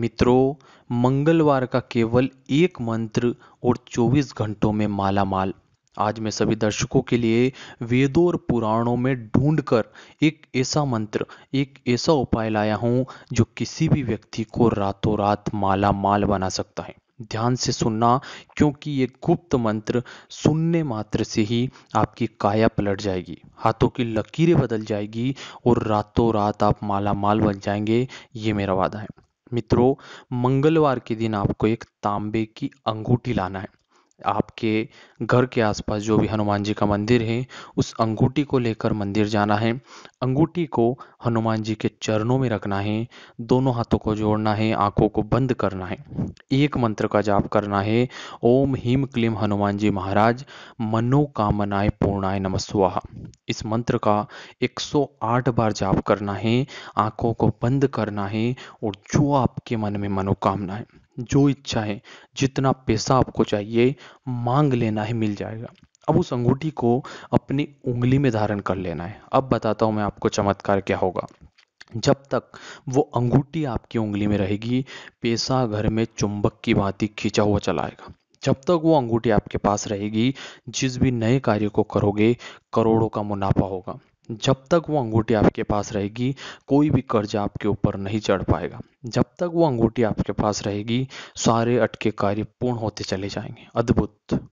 मित्रों मंगलवार का केवल एक मंत्र और 24 घंटों में माला माल आज मैं सभी दर्शकों के लिए वेदों और पुराणों में ढूंढकर एक ऐसा मंत्र एक ऐसा उपाय लाया हूं जो किसी भी व्यक्ति को रातों रात माला माल बना सकता है ध्यान से सुनना क्योंकि ये गुप्त मंत्र सुनने मात्र से ही आपकी काया पलट जाएगी हाथों की लकीरें बदल जाएगी और रातों रात आप माला माल बन जाएंगे ये मेरा वादा है मित्रों मंगलवार के दिन आपको एक तांबे की अंगूठी लाना है आपके घर के आसपास जो भी हनुमान जी का मंदिर है उस अंगूठी को लेकर मंदिर जाना है अंगूठी को हनुमान जी के चरणों में रखना है दोनों हाथों को जोड़ना है आंखों को बंद करना है एक मंत्र का जाप करना है ओम हीम क्लीम हनुमान जी महाराज मनोकामनाएं पूर्णाय नमस्वाहा इस मंत्र का 108 बार जाप करना है आंखों को बंद करना है और जो आपके मन में मनोकामना है जो इच्छाएं जितना पैसा आपको चाहिए मांग लेना है मिल जाएगा अब उस अंगूठी को अपनी उंगली में धारण कर लेना है अब बताता हूँ मैं आपको चमत्कार क्या होगा जब तक वो अंगूठी आपकी उंगली में रहेगी पैसा घर में चुंबक की भांति खींचा हुआ चलाएगा जब तक वो अंगूठी आपके पास रहेगी जिस भी नए कार्य को करोगे करोड़ों का मुनाफा होगा जब तक वो अंगूठी आपके पास रहेगी कोई भी कर्ज आपके ऊपर नहीं चढ़ पाएगा जब तक वो अंगूठी आपके पास रहेगी सारे अटके कार्य पूर्ण होते चले जाएंगे अद्भुत